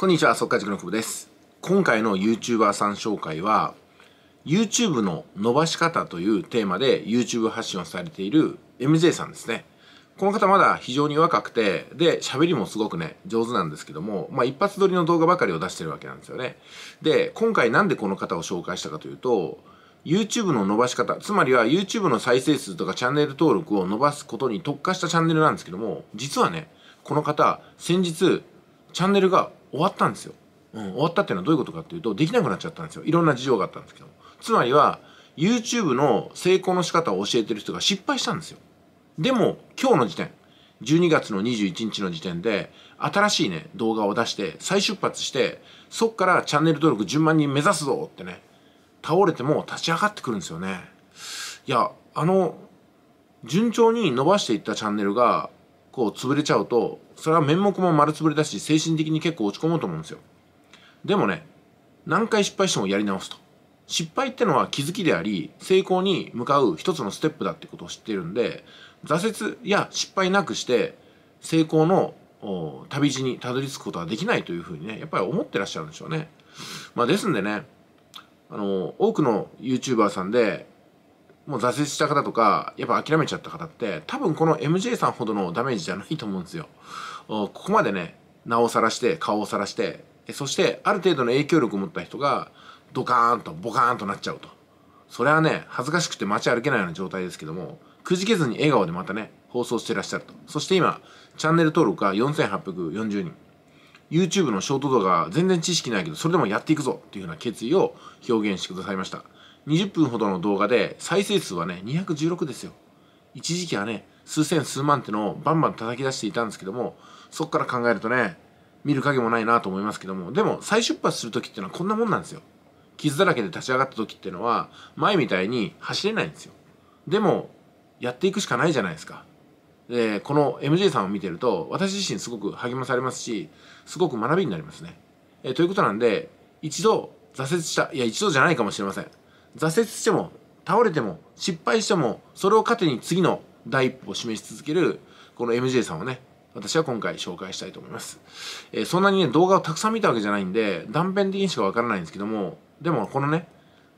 こんにちは、速稼塾の久保です。今回の YouTuber さん紹介は、YouTube の伸ばし方というテーマで YouTube 発信をされている MJ さんですね。この方まだ非常に若くて、で、喋りもすごくね、上手なんですけども、まあ一発撮りの動画ばかりを出してるわけなんですよね。で、今回なんでこの方を紹介したかというと、YouTube の伸ばし方、つまりは YouTube の再生数とかチャンネル登録を伸ばすことに特化したチャンネルなんですけども、実はね、この方、先日、チャンネルが終わったんですよ、うん、終わったっていうのはどういうことかっていうとできなくなっちゃったんですよいろんな事情があったんですけどつまりは YouTube の成功の仕方を教えてる人が失敗したんですよでも今日の時点12月の21日の時点で新しいね動画を出して再出発してそっからチャンネル登録順番に目指すぞってね倒れても立ち上がってくるんですよねいやあの順調に伸ばしていったチャンネルがこう潰れちゃうとそれは面目も丸つぶれだし、精神的に結構落ち込むと思うんですよ。でもね、何回失敗してもやり直すと。失敗ってのは気づきであり、成功に向かう一つのステップだってことを知ってるんで、挫折や失敗なくして、成功の旅路にたどり着くことはできないというふうにね、やっぱり思ってらっしゃるんでしょうね。まあですんでね、あの、多くの YouTuber さんで、もう挫折した方とか、やっぱ諦めちゃった方って、多分この MJ さんほどのダメージじゃないと思うんですよ。ここまでね、名をらして、顔を晒して、そしてある程度の影響力を持った人が、ドカーンとボカーンとなっちゃうと。それはね、恥ずかしくて街歩けないような状態ですけども、くじけずに笑顔でまたね、放送してらっしゃると。そして今、チャンネル登録が4840人。YouTube のショート動画全然知識ないけど、それでもやっていくぞっていうような決意を表現してくださいました。20分ほどの動画で再生数はね216ですよ一時期はね数千数万ってのをバンバン叩き出していたんですけどもそっから考えるとね見る影もないなと思いますけどもでも再出発する時ってのはこんなもんなんですよ傷だらけで立ち上がった時ってのは前みたいに走れないんですよでもやっていくしかないじゃないですかでこの MJ さんを見てると私自身すごく励まされますしすごく学びになりますねえということなんで一度挫折したいや一度じゃないかもしれません挫折しても倒れても失敗してもそれを糧に次の第一歩を示し続けるこの MJ さんをね私は今回紹介したいと思います、えー、そんなにね動画をたくさん見たわけじゃないんで断片的にしかわからないんですけどもでもこのね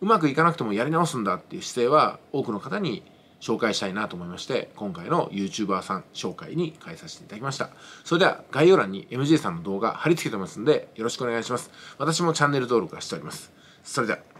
うまくいかなくてもやり直すんだっていう姿勢は多くの方に紹介したいなと思いまして今回の YouTuber さん紹介に変えさせていただきましたそれでは概要欄に MJ さんの動画貼り付けてますんでよろしくお願いします私もチャンネル登録はしておりますそれでは